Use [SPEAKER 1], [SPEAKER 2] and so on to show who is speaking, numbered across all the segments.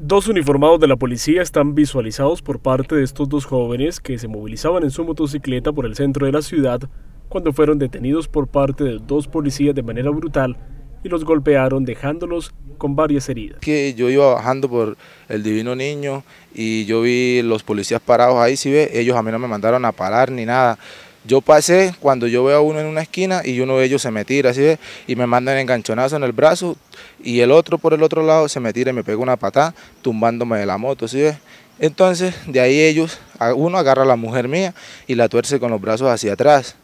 [SPEAKER 1] Dos uniformados de la policía están visualizados por parte de estos dos jóvenes que se movilizaban en su motocicleta por el centro de la ciudad cuando fueron detenidos por parte de dos policías de manera brutal y los golpearon dejándolos
[SPEAKER 2] con varias heridas. Que yo iba bajando por el Divino Niño y yo vi los policías parados ahí, si ve, ellos a mí no me mandaron a parar ni nada. Yo pasé cuando yo veo a uno en una esquina y uno de ellos se me tira, así y me mandan enganchonazo en el brazo y el otro por el otro lado se me tira y me pega una patada tumbándome de la moto, así ve? Entonces, de ahí ellos, uno agarra a la mujer mía y la tuerce con los brazos hacia atrás.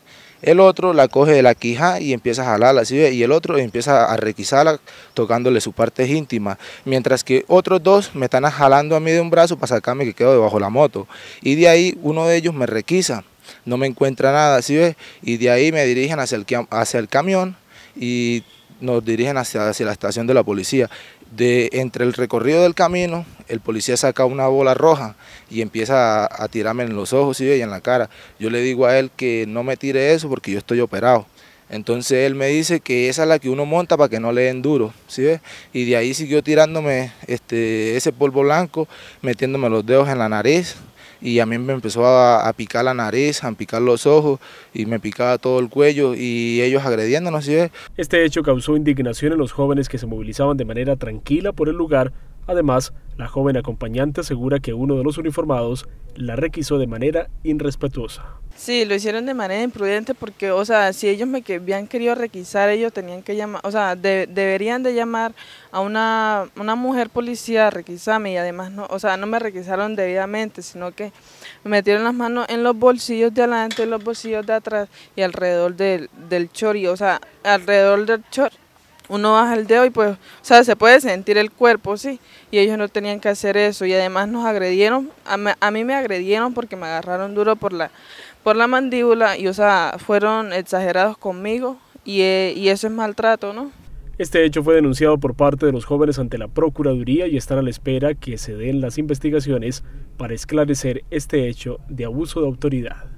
[SPEAKER 2] El otro la coge de la quija y empieza a jalarla, así ve? Y el otro empieza a requisarla tocándole su parte íntima Mientras que otros dos me están jalando a mí de un brazo para sacarme que quedo debajo de la moto. Y de ahí uno de ellos me requisa no me encuentra nada, ¿sí ves? Y de ahí me dirigen hacia el, hacia el camión y nos dirigen hacia, hacia la estación de la policía. De, entre el recorrido del camino, el policía saca una bola roja y empieza a, tirarme en los ojos ¿sí y en la cara. Yo le digo a él que no me tire eso porque yo estoy operado. Entonces él me dice que esa es la que uno monta para que no le den duro, ¿sí Y de ahí siguió tirándome este, ese polvo blanco, metiéndome los dedos en la nariz, y a mí me empezó a, picar la nariz, a picar los ojos y me picaba todo el cuello y ellos agrediéndonos. ¿sí? Este hecho causó indignación en los jóvenes que se movilizaban de manera tranquila por el lugar,
[SPEAKER 1] además la joven acompañante asegura que uno de los uniformados la requisó de manera irrespetuosa.
[SPEAKER 3] Sí, lo hicieron de manera imprudente porque, o sea, si ellos me habían querido requisar, ellos tenían que llamar, o sea, deberían de llamar a una, una mujer policía a requisarme y además, no, o sea, no me requisaron debidamente, sino que me metieron las manos en los bolsillos de adelante, en los bolsillos de atrás y alrededor del, del chor, o sea, alrededor del chor uno baja el dedo y pues, o sea, se puede sentir el cuerpo, sí, y ellos no tenían que hacer eso, y además nos agredieron, a, mí me agredieron porque me agarraron duro por la, por la mandíbula, y o sea, fueron exagerados conmigo, y, eh, y eso es maltrato, ¿no?
[SPEAKER 1] Este hecho fue denunciado por parte de los jóvenes ante la Procuraduría y están a la espera que se den las investigaciones para esclarecer este hecho de abuso de autoridad.